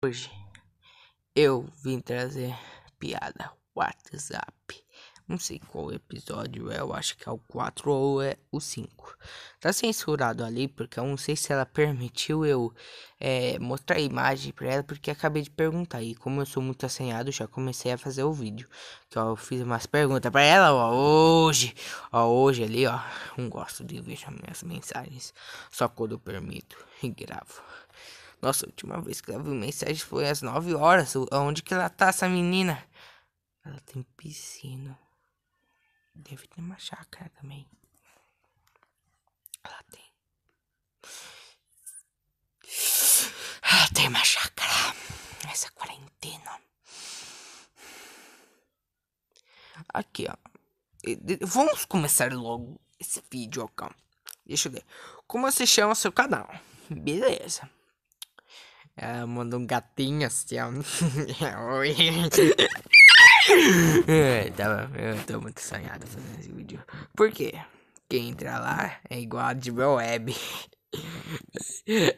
Hoje eu vim trazer piada WhatsApp. Não sei qual episódio é, eu acho que é o 4 ou é o 5. Tá censurado ali porque eu não sei se ela permitiu eu é, mostrar a imagem pra ela, porque acabei de perguntar. E como eu sou muito assanhado, já comecei a fazer o vídeo. Que ó, eu fiz umas perguntas pra ela, ó, hoje, ó, hoje ali, ó. Não gosto de ver as minhas mensagens, só quando eu permito e gravo. Nossa, a última vez que ela viu mensagem foi às 9 horas. Onde que ela tá, essa menina? Ela tem piscina. Deve ter uma chácara também. Ela tem. Ela tem uma chácara. Essa quarentena. Aqui, ó. Vamos começar logo esse vídeo, ó. Calma. Deixa eu ver. Como você chama seu canal? Beleza. Ela mandou um gatinho assim, ó. Oi. eu, eu tô muito sonhado fazendo esse vídeo. Por quê? Quem entra lá é igual a de web.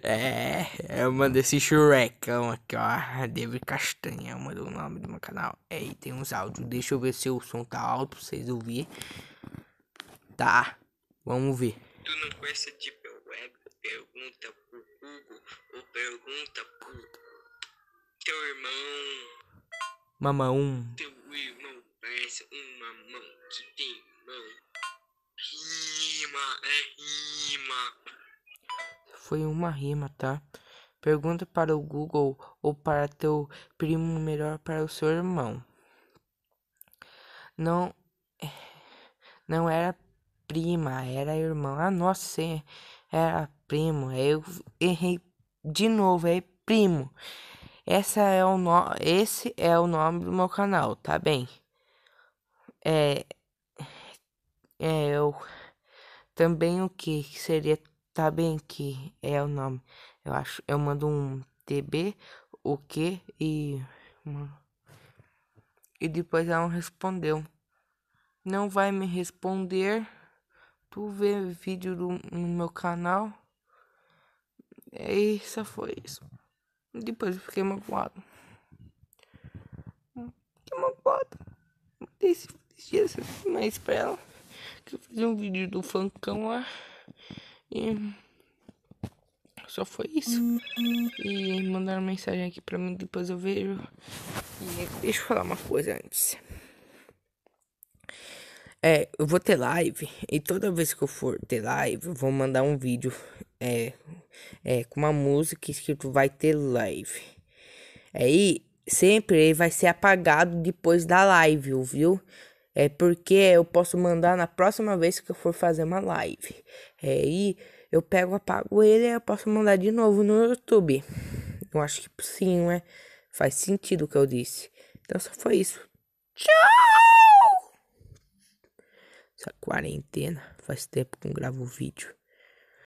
é, eu é mando esse churrecão aqui, ó. David Castanha é mandou o nome do meu canal. É, e tem uns áudios. Deixa eu ver se o som tá alto pra vocês ouvirem. Tá, vamos ver. Tu não conhece Deep Web? Pergunta Pergunta pro teu irmão. Mamão. Teu irmão parece uma mão que tem mão. Rima, é rima. Foi uma rima, tá? Pergunta para o Google ou para teu primo, melhor para o seu irmão. Não. Não era prima, era irmão. Ah, nossa, era primo. Eu errei de novo, aí é primo. Essa é o no... Esse é o nome do meu canal, tá bem? É, é eu também o que seria tá bem que é o nome. Eu acho, eu mando um TB, o que e e depois ela não respondeu. Não vai me responder. Tu vê vídeo do, no meu canal. E só foi isso. Depois eu fiquei magoado. Fiquei magoado. Desse dias mais pra ela. Que eu fiz um vídeo do Fancão lá. E só foi isso. E mandaram mensagem aqui pra mim, depois eu vejo. E deixa eu falar uma coisa antes. É, eu vou ter live e toda vez que eu for ter live, eu vou mandar um vídeo é, é com uma música escrito vai ter live. Aí sempre ele vai ser apagado depois da live, viu? É porque eu posso mandar na próxima vez que eu for fazer uma live. Aí é, eu pego, apago ele e eu posso mandar de novo no YouTube. Eu acho que sim, né? Faz sentido o que eu disse. Então só foi isso. Tchau! Essa quarentena faz tempo que não gravo vídeo.